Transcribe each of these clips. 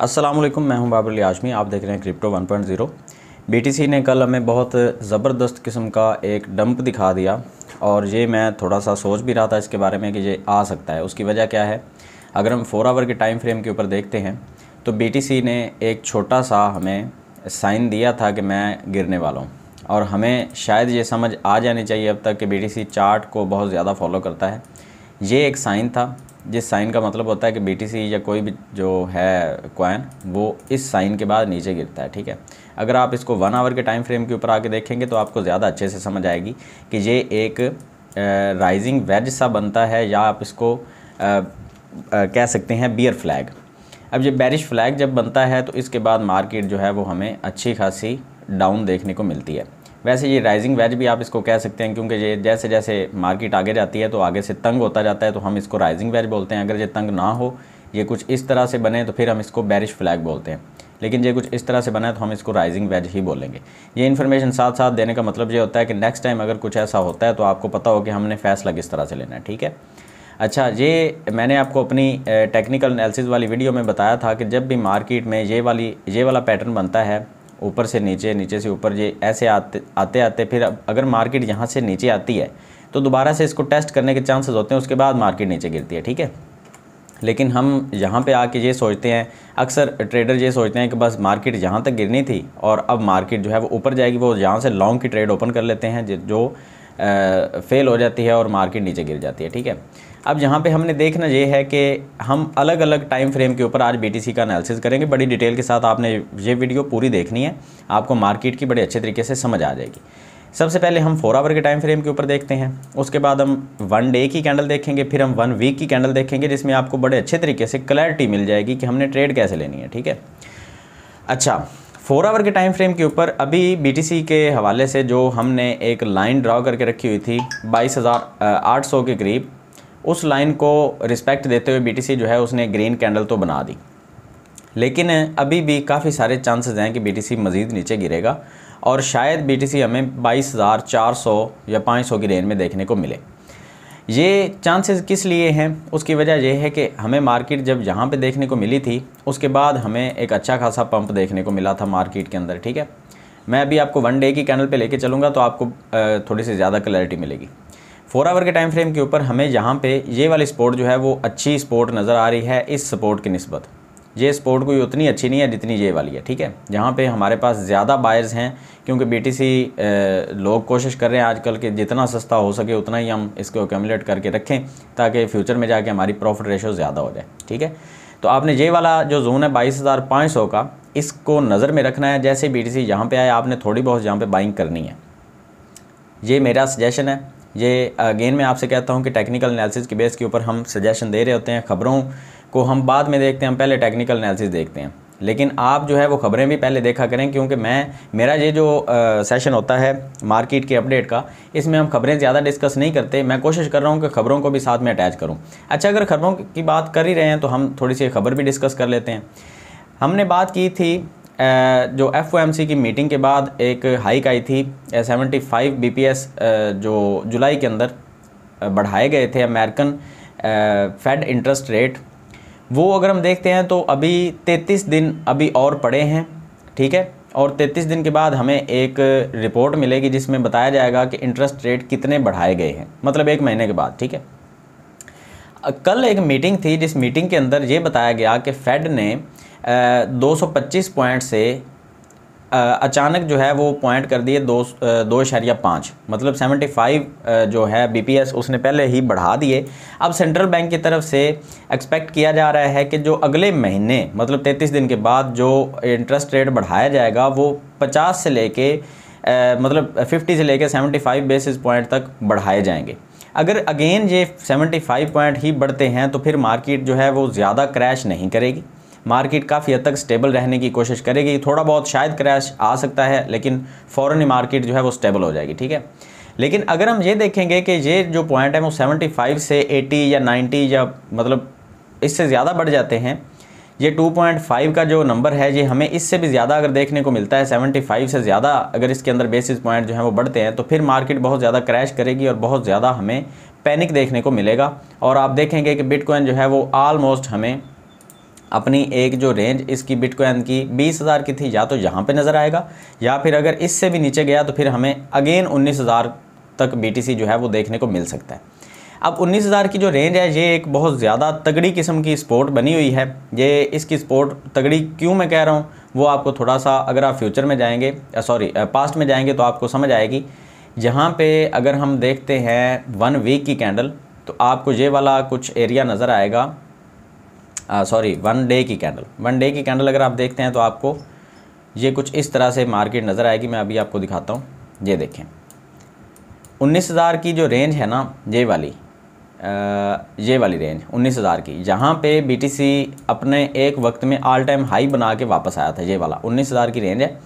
असलम मैं हूं बाबर आजमी आप देख रहे हैं क्रिप्टो 1.0 BTC ने कल हमें बहुत ज़बरदस्त किस्म का एक डंप दिखा दिया और ये मैं थोड़ा सा सोच भी रहा था इसके बारे में कि ये आ सकता है उसकी वजह क्या है अगर हम फोर आवर के टाइम फ्रेम के ऊपर देखते हैं तो BTC ने एक छोटा सा हमें साइन दिया था कि मैं गिरने वाला हूँ और हमें शायद ये समझ आ जानी चाहिए अब तक कि बीटीसी चार्ट को बहुत ज़्यादा फॉलो करता है ये एक साइन था जिस साइन का मतलब होता है कि बी या कोई भी जो है क्वाइन वो इस साइन के बाद नीचे गिरता है ठीक है अगर आप इसको वन आवर के टाइम फ्रेम के ऊपर आके देखेंगे तो आपको ज़्यादा अच्छे से समझ आएगी कि ये एक राइजिंग वेज सा बनता है या आप इसको आ, आ, कह सकते हैं बियर फ्लैग अब ये बैरिश फ्लैग जब बनता है तो इसके बाद मार्केट जो है वो हमें अच्छी खासी डाउन देखने को मिलती है वैसे ये राइजिंग वेज भी आप इसको कह सकते हैं क्योंकि ये जैसे जैसे मार्केट आगे जाती है तो आगे से तंग होता जाता है तो हम इसको राइजिंग वेज बोलते हैं अगर ये तंग ना हो ये कुछ इस तरह से बने तो फिर हम इसको बैरिश फ्लैग बोलते हैं लेकिन ये कुछ इस तरह से बना है तो हम इसको राइजिंग वेज ही बोलेंगे ये इन्फॉर्मेशन साथ साथ देने का मतलब ये होता है कि नेक्स्ट टाइम अगर कुछ ऐसा होता है तो आपको पता हो कि हमने फैसला किस तरह से लेना है ठीक है अच्छा ये मैंने आपको अपनी टेक्निकल एनालिसिस वाली वीडियो में बताया था कि जब भी मार्केट में ये वाली ये वाला पैटर्न बनता है ऊपर से नीचे नीचे से ऊपर ये ऐसे आते आते आते फिर अगर मार्केट यहाँ से नीचे आती है तो दोबारा से इसको टेस्ट करने के चांसेस होते हैं उसके बाद मार्केट नीचे गिरती है ठीक है लेकिन हम यहाँ पे आके ये सोचते हैं अक्सर ट्रेडर ये सोचते हैं कि बस मार्केट यहाँ तक गिरनी थी और अब मार्केट जो है वो ऊपर जाएगी वो यहाँ से लॉन्ग की ट्रेड ओपन कर लेते हैं जो फेल हो जाती है और मार्केट नीचे गिर जाती है ठीक है अब यहाँ पे हमने देखना ये है कि हम अलग अलग टाइम फ्रेम के ऊपर आज बीटीसी का एनालिसिस करेंगे बड़ी डिटेल के साथ आपने ये वीडियो पूरी देखनी है आपको मार्केट की बड़े अच्छे तरीके से समझ आ जाएगी सबसे पहले हम फोर आवर के टाइम फ्रेम के ऊपर देखते हैं उसके बाद हम वन डे की कैंडल देखेंगे फिर हम वन वीक की कैंडल देखेंगे जिसमें आपको बड़े अच्छे तरीके से क्लैरिटी मिल जाएगी कि हमने ट्रेड कैसे लेनी है ठीक है अच्छा फोर आवर के टाइम फ्रेम के ऊपर अभी बीटीसी के हवाले से जो हमने एक लाइन ड्रॉ करके रखी हुई थी बाईस हज़ार आठ सौ के करीब उस लाइन को रिस्पेक्ट देते हुए बी जो है उसने ग्रीन कैंडल तो बना दी लेकिन अभी भी काफ़ी सारे चांसेस हैं कि बीटीसी मज़ीद नीचे गिरेगा और शायद सी हमें बाईस हज़ार चार सौ या पाँच सौ की रेंज में देखने को मिले ये चांसेस किस लिए हैं उसकी वजह यह है कि हमें मार्केट जब यहाँ पे देखने को मिली थी उसके बाद हमें एक अच्छा खासा पंप देखने को मिला था मार्केट के अंदर ठीक है मैं अभी आपको वन डे की कैंडल पर ले कर तो आपको थोड़ी सी ज़्यादा क्लैरिटी मिलेगी फोर आवर के टाइम फ्रेम के ऊपर हमें यहाँ पे ये वाली स्पोर्ट जो है वो अच्छी स्पोर्ट नज़र आ रही है इस स्पोर्ट की नस्बत ये स्पोर्ट कोई उतनी अच्छी नहीं है जितनी ये वाली है ठीक है जहाँ पे हमारे पास ज़्यादा बायर्स हैं क्योंकि बीटीसी लोग कोशिश कर रहे हैं आजकल के जितना सस्ता हो सके उतना ही हम इसको एक्यूमुलेट करके रखें ताकि फ्यूचर में जाके हमारी प्रॉफिट रेशो ज़्यादा हो जाए ठीक है तो आपने ये वाला जो जोन है बाईस हज़ार पाँच सौ का इसको नज़र में रखना है जैसे बी टी सी यहाँ पर आए आपने थोड़ी बहुत यहाँ पर बाइंग करनी है ये मेरा सजेशन है ये अगेन मैं आपसे कहता हूँ कि टेक्निकल एनालिसिस के बेस के ऊपर हम सजेशन दे रहे होते हैं ख़बरों को हम बाद में देखते हैं हम पहले टेक्निकल एनालिसिस देखते हैं लेकिन आप जो है वो ख़बरें भी पहले देखा करें क्योंकि मैं मेरा ये जो आ, सेशन होता है मार्केट के अपडेट का इसमें हम खबरें ज़्यादा डिस्कस नहीं करते मैं कोशिश कर रहा हूँ कि खबरों को भी साथ में अटैच करूँ अच्छा अगर खबरों की बात कर ही रहे हैं तो हम थोड़ी सी खबर भी डिस्कस कर लेते हैं हमने बात की थी जो एफ की मीटिंग के बाद एक हाइक आई थी सेवेंटी फाइव बी जो जुलाई के अंदर बढ़ाए गए थे अमेरिकन फेड इंटरेस्ट रेट वो अगर हम देखते हैं तो अभी 33 दिन अभी और पड़े हैं ठीक है और 33 दिन के बाद हमें एक रिपोर्ट मिलेगी जिसमें बताया जाएगा कि इंटरेस्ट रेट कितने बढ़ाए गए हैं मतलब एक महीने के बाद ठीक है कल एक मीटिंग थी जिस मीटिंग के अंदर ये बताया गया कि फेड ने 225 पॉइंट से अचानक जो है वो पॉइंट कर दिए दो दो पाँच मतलब 75 जो है बीपीएस उसने पहले ही बढ़ा दिए अब सेंट्रल बैंक की तरफ से एक्सपेक्ट किया जा रहा है कि जो अगले महीने मतलब 33 दिन के बाद जो इंटरेस्ट रेट बढ़ाया जाएगा वो 50 से लेके मतलब 50 से लेके 75 बेसिस पॉइंट तक बढ़ाए जाएंगे अगर अगेन ये सेवेंटी पॉइंट ही बढ़ते हैं तो फिर मार्केट जो है वो ज़्यादा क्रैश नहीं करेगी मार्केट काफ़ी हद तक स्टेबल रहने की कोशिश करेगी थोड़ा बहुत शायद क्रैश आ सकता है लेकिन फ़ौरन ही मार्केट जो है वो स्टेबल हो जाएगी ठीक है लेकिन अगर हम ये देखेंगे कि ये जो पॉइंट है वो 75 से 80 या 90 या मतलब इससे ज़्यादा बढ़ जाते हैं ये 2.5 का जो नंबर है ये हमें इससे भी ज़्यादा अगर देखने को मिलता है 75 से ज़्यादा अगर इसके अंदर बेसिस पॉइंट जो है वो बढ़ते हैं तो फिर मार्केट बहुत ज़्यादा क्रैश करेगी और बहुत ज़्यादा हमें पैनिक देखने को मिलेगा और आप देखेंगे कि बिटकॉइन जो है वो आलमोस्ट हमें अपनी एक जो रेंज इसकी बिटकॉइन की बीस हज़ार की थी या तो यहाँ पे नज़र आएगा या फिर अगर इससे भी नीचे गया तो फिर हमें अगेन उन्नीस हज़ार तक बीटीसी जो है वो देखने को मिल सकता है अब उन्नीस हज़ार की जो रेंज है ये एक बहुत ज़्यादा तगड़ी किस्म की स्पोर्ट बनी हुई है ये इसकी स्पोर्ट तगड़ी क्यों मैं कह रहा हूँ वो आपको थोड़ा सा अगर आप फ्यूचर में जाएंगे सॉरी पास्ट में जाएंगे तो आपको समझ आएगी यहाँ पे अगर हम देखते हैं वन वीक की कैंडल तो आपको ये वाला कुछ एरिया नज़र आएगा सॉरी वन डे की कैंडल वन डे की कैंडल अगर आप देखते हैं तो आपको ये कुछ इस तरह से मार्केट नज़र आएगी मैं अभी आपको दिखाता हूँ ये देखें उन्नीस हज़ार की जो रेंज है ना ये वाली आ, ये वाली रेंज उन्नीस हज़ार की जहाँ पे बीटीसी अपने एक वक्त में ऑल टाइम हाई बना के वापस आया था ये वाला उन्नीस हज़ार की रेंज है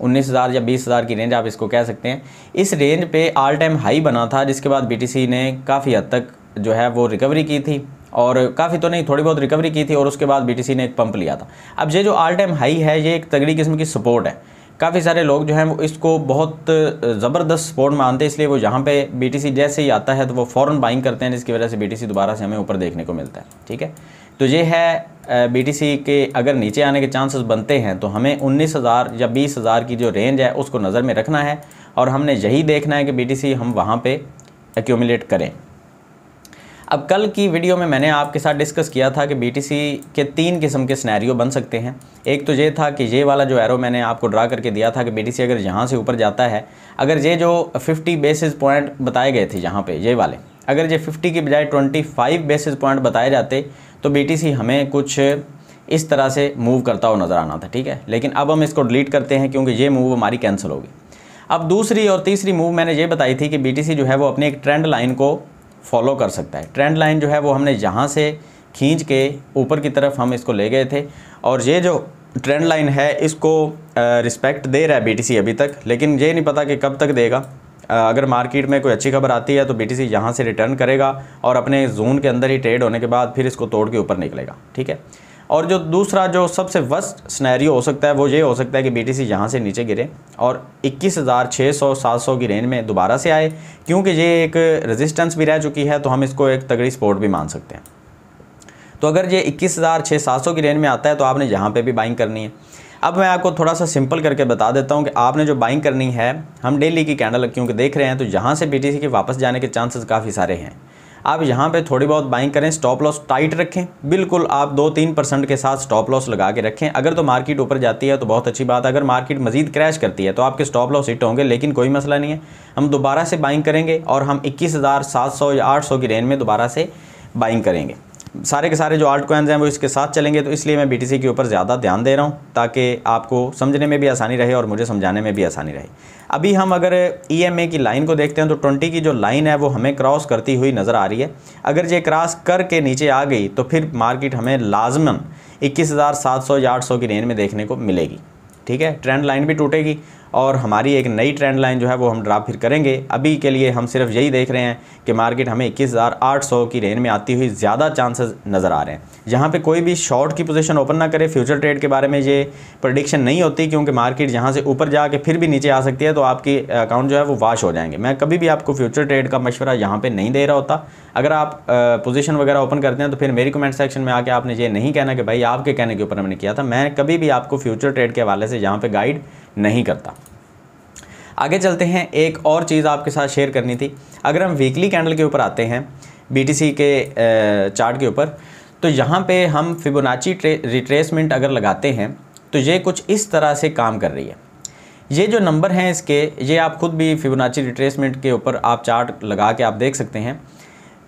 उन्नीस हज़ार या बीस हज़ार की रेंज आप इसको कह सकते हैं इस रेंज पे ऑल टाइम हाई बना था जिसके बाद बी ने काफ़ी हद तक जो है वो रिकवरी की थी और काफ़ी तो नहीं थोड़ी बहुत रिकवरी की थी और उसके बाद बी ने एक पंप लिया था अब ये जो ऑल टाइम हाई है ये एक तगड़ी किस्म की सपोर्ट है काफ़ी सारे लोग जो हैं वो इसको बहुत ज़बरदस्त सपोर्ट मानते हैं इसलिए वो यहाँ पे बी जैसे ही आता है तो वो फ़ौरन बाइंग करते हैं जिसकी वजह से बी दोबारा से हमें ऊपर देखने को मिलता है ठीक है तो ये है बी के अगर नीचे आने के चांसेस बनते हैं तो हमें उन्नीस हज़ार या बीस हज़ार की जो रेंज है उसको नज़र में रखना है और हमने यही देखना है कि बी हम वहाँ पर एक्यूमिलेट करें अब कल की वीडियो में मैंने आपके साथ डिस्कस किया था कि बीटीसी के तीन किस्म के स्नैरियो बन सकते हैं एक तो ये था कि ये वाला जो एरो मैंने आपको ड्रा करके दिया था कि बीटीसी अगर यहाँ से ऊपर जाता है अगर ये जो 50 बेसिस पॉइंट बताए गए थे यहाँ पे ये वाले अगर ये 50 की बजाय 25 बेसिस पॉइंट बताए जाते तो बी हमें कुछ इस तरह से मूव करता हुआ नज़र आना था ठीक है लेकिन अब हम इसको डिलीट करते हैं क्योंकि ये मूव हमारी कैंसिल होगी अब दूसरी और तीसरी मूव मैंने ये बताई थी कि बी जो है वो अपने एक ट्रेंड लाइन को फॉलो कर सकता है ट्रेंड लाइन जो है वो हमने यहाँ से खींच के ऊपर की तरफ हम इसको ले गए थे और ये जो ट्रेंड लाइन है इसको रिस्पेक्ट दे रहा है बीटीसी अभी तक लेकिन ये नहीं पता कि कब तक देगा अगर मार्केट में कोई अच्छी खबर आती है तो बीटीसी यहाँ से रिटर्न करेगा और अपने जोन के अंदर ही ट्रेड होने के बाद फिर इसको तोड़ के ऊपर निकलेगा ठीक है और जो दूसरा जो सबसे वर्स्ट स्नैरियो हो सकता है वो ये हो सकता है कि बीटीसी यहाँ से नीचे गिरे और 21,600 700 की रेंज में दोबारा से आए क्योंकि ये एक रेजिस्टेंस भी रह चुकी है तो हम इसको एक तगड़ी सपोर्ट भी मान सकते हैं तो अगर ये इक्कीस हज़ार छः सात सौ की रेंज में आता है तो आपने यहाँ पर भी बाइंग करनी है अब मैं आपको थोड़ा सा सिंपल करके बता देता हूँ कि आपने जो बाइंग करनी है हम डेली की कैंडल क्योंकि देख रहे हैं तो यहाँ से बी के वापस जाने के चांसेस काफ़ी सारे हैं आप यहाँ पे थोड़ी बहुत बाइंग करें स्टॉप लॉस टाइट रखें बिल्कुल आप दो तीन परसेंट के साथ स्टॉप लॉस लगा के रखें अगर तो मार्केट ऊपर जाती है तो बहुत अच्छी बात है अगर मार्केट मजीद क्रैश करती है तो आपके स्टॉप लॉस हिट होंगे लेकिन कोई मसला नहीं है हम दोबारा से बाइंग करेंगे और हम इक्कीस या आठ की रेंज में दोबारा से बाइंग करेंगे सारे के सारे जो आर्ट कोइंस हैं वो इसके साथ चलेंगे तो इसलिए मैं बी के ऊपर ज़्यादा ध्यान दे रहा हूँ ताकि आपको समझने में भी आसानी रहे और मुझे समझाने में भी आसानी रहे अभी हम अगर ई e की लाइन को देखते हैं तो ट्वेंटी की जो लाइन है वो हमें क्रॉस करती हुई नज़र आ रही है अगर ये क्रॉस करके नीचे आ गई तो फिर मार्केट हमें लाजमन इक्कीस या आठ की रेंज में देखने को मिलेगी ठीक है ट्रेंड लाइन भी टूटेगी और हमारी एक नई ट्रेंड लाइन जो है वो हम ड्रा फिर करेंगे अभी के लिए हम सिर्फ यही देख रहे हैं कि मार्केट हमें इक्कीस की रेंज में आती हुई ज़्यादा चांसेस नज़र आ रहे हैं यहाँ पे कोई भी शॉर्ट की पोजीशन ओपन ना करे फ्यूचर ट्रेड के बारे में ये प्रडिक्शन नहीं होती क्योंकि मार्केट यहाँ से ऊपर जा फिर भी नीचे आ सकती है तो आपकी अकाउंट जो है वो वाश हो जाएंगे मैं कभी भी आपको फ्यूचर ट्रेड का मशवरा यहाँ पर नहीं दे रहा होता अगर आप पोजिशन वगैरह ओपन करते हैं तो फिर मेरी कमेंट सेक्शन में आके आपने ये नहीं कहना कि भाई आपके कहने के ऊपर मैंने किया था मैं कभी भी आपको फ्यूचर ट्रेड के हवाले से यहाँ पर गाइड नहीं करता आगे चलते हैं एक और चीज़ आपके साथ शेयर करनी थी अगर हम वीकली कैंडल के ऊपर आते हैं बीटीसी के चार्ट के ऊपर तो यहाँ पे हम फिबोनाची रिट्रेसमेंट अगर लगाते हैं तो ये कुछ इस तरह से काम कर रही है ये जो नंबर हैं इसके ये आप खुद भी फिबोनाची रिट्रेसमेंट के ऊपर आप चार्ट लगा के आप देख सकते हैं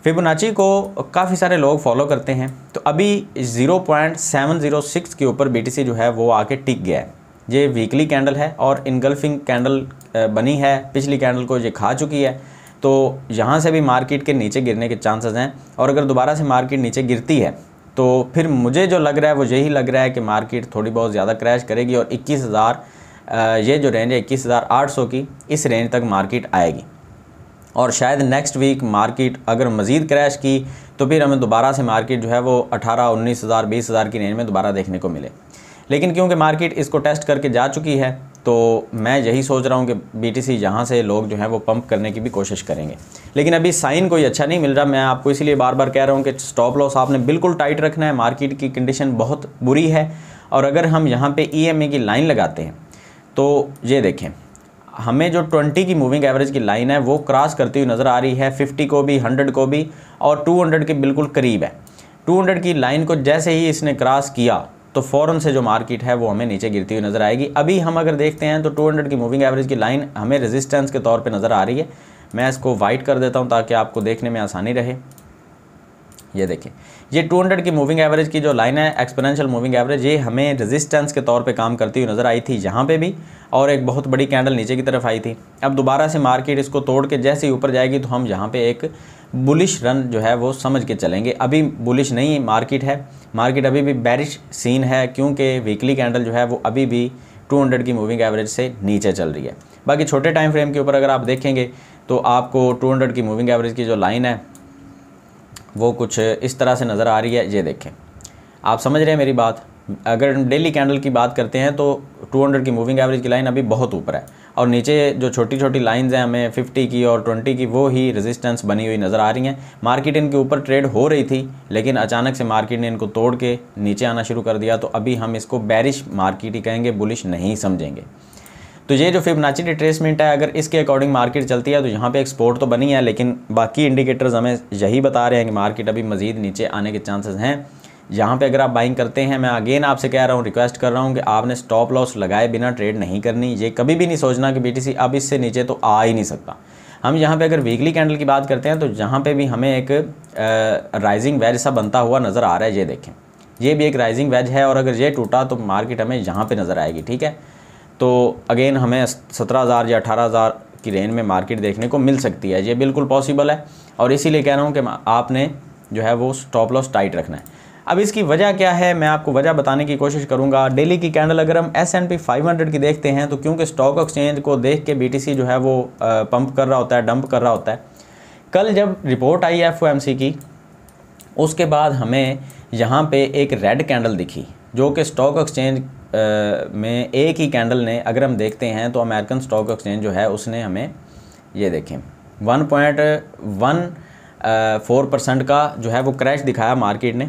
फिबोनाची को काफ़ी सारे लोग फॉलो करते हैं तो अभी 0.706 के ऊपर बीटीसी जो है वो आके टिक गया है ये वीकली कैंडल है और इनगल्फिंग कैंडल बनी है पिछली कैंडल को ये खा चुकी है तो यहाँ से भी मार्केट के नीचे गिरने के चांसेस हैं और अगर दोबारा से मार्केट नीचे गिरती है तो फिर मुझे जो लग रहा है वो यही लग रहा है कि मार्केट थोड़ी बहुत ज़्यादा क्रैश करेगी और इक्कीस हज़ार ये जो रेंज है इक्कीस हज़ार आठ सौ की इस रेंज तक मार्केट आएगी और शायद नेक्स्ट वीक मार्केट अगर मज़ीद क्रैश की तो फिर हमें दोबारा से मार्केट जो है वो अठारह उन्नीस हज़ार बीस हज़ार की रेंज में दोबारा देखने को मिले लेकिन क्योंकि मार्केट इसको टेस्ट करके जा चुकी है तो मैं यही सोच रहा हूँ कि बी टी सी यहाँ से लोग जो हैं वो पंप करने की भी कोशिश करेंगे लेकिन अभी साइन कोई अच्छा नहीं मिल रहा मैं आपको इसलिए बार बार कह रहा हूँ कि स्टॉप लॉस आपने बिल्कुल टाइट रखना है मार्केट की कंडीशन बहुत बुरी है और अगर हम यहाँ पे ई e की लाइन लगाते हैं तो ये देखें हमें जो 20 की मूविंग एवरेज की लाइन है वो क्रॉस करती हुई नज़र आ रही है 50 को भी 100 को भी और 200 के बिल्कुल करीब है 200 की लाइन को जैसे ही इसने क्रॉस किया तो फ़ौरन से जो मार्केट है वो हमें नीचे गिरती हुई नज़र आएगी अभी हम अगर देखते हैं तो 200 की मूविंग एवरेज की लाइन हमें रेजिस्टेंस के तौर पे नज़र आ रही है मैं इसको वाइट कर देता हूँ ताकि आपको देखने में आसानी रहे ये देखिए ये 200 की मूविंग एवरेज की जो लाइन है एक्सपोनेंशियल मूविंग एवरेज ये हमें रेजिस्टेंस के तौर पे काम करती हुई नज़र आई थी यहाँ पे भी और एक बहुत बड़ी कैंडल नीचे की तरफ आई थी अब दोबारा से मार्केट इसको तोड़ के जैसे ही ऊपर जाएगी तो हम यहाँ पे एक बुलिश रन जो है वो समझ के चलेंगे अभी बुलिश नहीं मार्केट है मार्केट अभी भी बैरिश सीन है क्योंकि वीकली कैंडल जो है वो अभी भी 200 की मूविंग एवरेज से नीचे चल रही है बाकी छोटे टाइम फ्रेम के ऊपर अगर आप देखेंगे तो आपको 200 की मूविंग एवरेज की जो लाइन है वो कुछ इस तरह से नज़र आ रही है ये देखें आप समझ रहे हैं मेरी बात अगर डेली कैंडल की बात करते हैं तो टू की मूविंग एवरेज की लाइन अभी बहुत ऊपर है और नीचे जो छोटी छोटी लाइंस हैं हमें 50 की और 20 की वो ही रेजिस्टेंस बनी हुई नज़र आ रही हैं मार्केट इनके ऊपर ट्रेड हो रही थी लेकिन अचानक से मार्केट ने इनको तोड़ के नीचे आना शुरू कर दिया तो अभी हम इसको बैरिश मार्केट ही कहेंगे बुलिश नहीं समझेंगे तो ये जो फिबनाची रिट्रेसमेंट है अगर इसके अकॉर्डिंग मार्केट चलती है तो यहाँ पे एक्सपोर्ट तो बनी है लेकिन बाकी इंडिकेटर्स हमें यही बता रहे हैं कि मार्केट अभी मज़ीद नीचे आने के चांसेस हैं यहाँ पे अगर आप बाइंग करते हैं मैं अगेन आपसे कह रहा हूँ रिक्वेस्ट कर रहा हूँ कि आपने स्टॉप लॉस लगाए बिना ट्रेड नहीं करनी ये कभी भी नहीं सोचना कि बी अब इससे नीचे तो आ ही नहीं सकता हम यहाँ पे अगर वीकली कैंडल की बात करते हैं तो यहाँ पे भी हमें एक राइजिंग वेज सा बनता हुआ नज़र आ रहा है ये देखें ये भी एक राइजिंग वेज है और अगर ये टूटा तो मार्केट हमें यहाँ पर नज़र आएगी ठीक है तो अगेन हमें सत्रह हज़ार या अठारह हज़ार की रेंज में मार्केट देखने को मिल सकती है ये बिल्कुल पॉसिबल है और इसीलिए कह रहा हूँ कि आपने जो है वो स्टॉप लॉस टाइट रखना है अब इसकी वजह क्या है मैं आपको वजह बताने की कोशिश करूंगा डेली की कैंडल अगर हम एस एंड पी फाइव की देखते हैं तो क्योंकि स्टॉक एक्सचेंज को देख के बी जो है वो पंप कर रहा होता है डंप कर रहा होता है कल जब रिपोर्ट आई एफ की उसके बाद हमें यहाँ पे एक रेड कैंडल दिखी जो कि स्टॉक एक्सचेंज में एक ही कैंडल ने अगर हम देखते हैं तो अमेरिकन स्टॉक एक्सचेंज जो है उसने हमें ये देखें वन फोर परसेंट का जो है वो क्रैश दिखाया मार्केट ने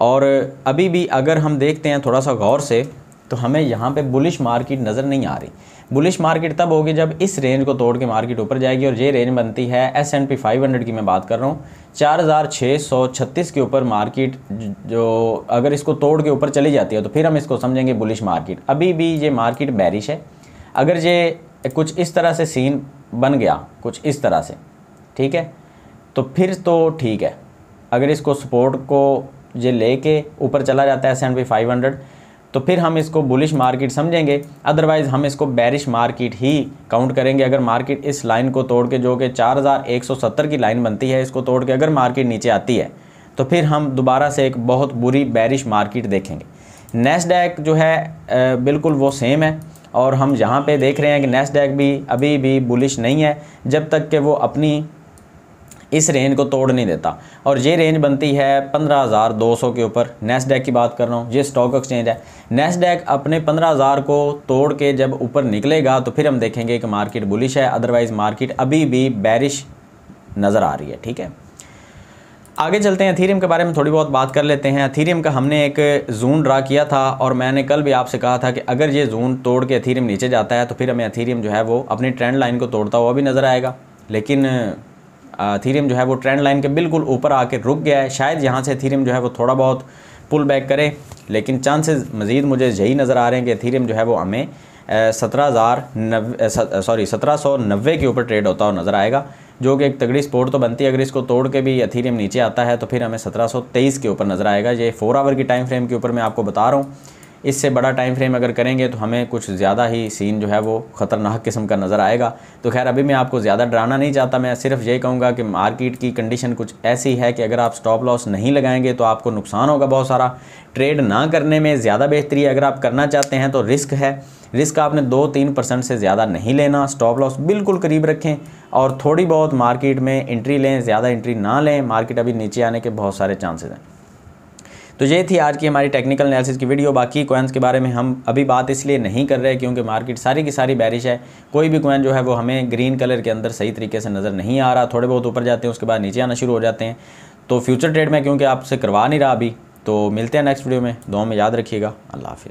और अभी भी अगर हम देखते हैं थोड़ा सा गौर से तो हमें यहाँ पे बुलिश मार्केट नज़र नहीं आ रही बुलिश मार्केट तब होगी जब इस रेंज को तोड़ के मार्केट ऊपर जाएगी और ये रेंज बनती है S and P five hundred की मैं बात कर रहा हूँ चार हज़ार छः सौ छत्तीस के ऊपर मार्केट जो अगर इसको तोड़ के ऊपर चली जाती है तो फिर हम इसको समझेंगे बुलिश मार्केट अभी भी ये मार्केट बैरिश है अगर ये कुछ इस तरह से सीन बन गया कुछ इस तरह से ठीक है तो फिर तो ठीक है अगर इसको सपोर्ट को ये लेके ऊपर चला जाता है S and P five hundred तो फिर हम इसको बुलिश मार्केट समझेंगे अदरवाइज़ हम इसको बैरिश मार्केट ही काउंट करेंगे अगर मार्केट इस लाइन को तोड़ के जो कि 4170 की लाइन बनती है इसको तोड़ के अगर मार्केट नीचे आती है तो फिर हम दोबारा से एक बहुत बुरी बैरिश मार्केट देखेंगे नेस्डैक जो है बिल्कुल वो सेम है और हम यहाँ पे देख रहे हैं कि नेस्डैक भी अभी भी बुलिश नहीं है जब तक कि वो अपनी इस रेंज को तोड़ नहीं देता और ये रेंज बनती है 15,200 के ऊपर नेस्डेक की बात कर रहा हूँ ये स्टॉक एक्सचेंज है नेस्डेक अपने 15,000 को तोड़ के जब ऊपर निकलेगा तो फिर हम देखेंगे कि मार्केट बुलिश है अदरवाइज़ मार्केट अभी भी बैरिश नज़र आ रही है ठीक है आगे चलते हैं अथीरियम के बारे में थोड़ी बहुत बात कर लेते हैं अथीरियम का हमने एक जून ड्रा किया था और मैंने कल भी आपसे कहा था कि अगर ये जून तोड़ के अथीरियम नीचे जाता है तो फिर हमें अथीरियम जो है वो अपनी ट्रेंड लाइन को तोड़ता हुआ भी नज़र आएगा लेकिन थीरियम जो है वो ट्रेंड लाइन के बिल्कुल ऊपर आके रुक गया है शायद यहाँ से थीरियम जो है वो थोड़ा बहुत पुल बैक करे लेकिन चांसेस मज़ीद मुझे यही नज़र आ रहे हैं कि थीरियम जो है वो हमें सत्रह हज़ार सॉरी सत्रह सौ नब्बे के ऊपर ट्रेड होता हुआ नज़र आएगा जो कि एक तगड़ी स्पोर्ट तो बनती है अगर इसको तोड़ के भी अथीरियम नीचे आता है तो फिर हमें सत्रह सौ तेईस के ऊपर नज़र आएगा ये फोर आवर की टाइम फ्रेम के ऊपर मैं आपको बता रहा हूँ इससे बड़ा टाइम फ्रेम अगर करेंगे तो हमें कुछ ज़्यादा ही सीन जो है वो ख़तरनाक किस्म का नज़र आएगा तो खैर अभी मैं आपको ज़्यादा डराना नहीं चाहता मैं सिर्फ ये कहूँगा कि मार्केट की कंडीशन कुछ ऐसी है कि अगर आप स्टॉप लॉस नहीं लगाएंगे तो आपको नुकसान होगा बहुत सारा ट्रेड ना करने में ज़्यादा बेहतरी अगर आप करना चाहते हैं तो रिस्क है रिस्क आपने दो तीन परसेंट से ज़्यादा नहीं लेना स्टॉप लॉस बिल्कुल करीब रखें और थोड़ी बहुत मार्केट में एंट्री लें ज़्यादा एंट्री ना लें मार्केट अभी नीचे आने के बहुत सारे चांसेस हैं तो ये थी आज की हमारी टेक्निकल एनालिसिस की वीडियो बाकी कोइंस के बारे में हम अभी बात इसलिए नहीं कर रहे क्योंकि मार्केट सारी की सारी बैरिश है कोई भी कोइन जो है वो हमें ग्रीन कलर के अंदर सही तरीके से नज़र नहीं आ रहा थोड़े बहुत ऊपर जाते हैं उसके बाद नीचे आना शुरू हो जाते हैं तो फ्यूचर ट्रेड में क्योंकि आपसे करवा नहीं रहा अभी तो मिलते हैं नेक्स्ट वीडियो में दो में याद रखिएगा अल्लाह हाफिज़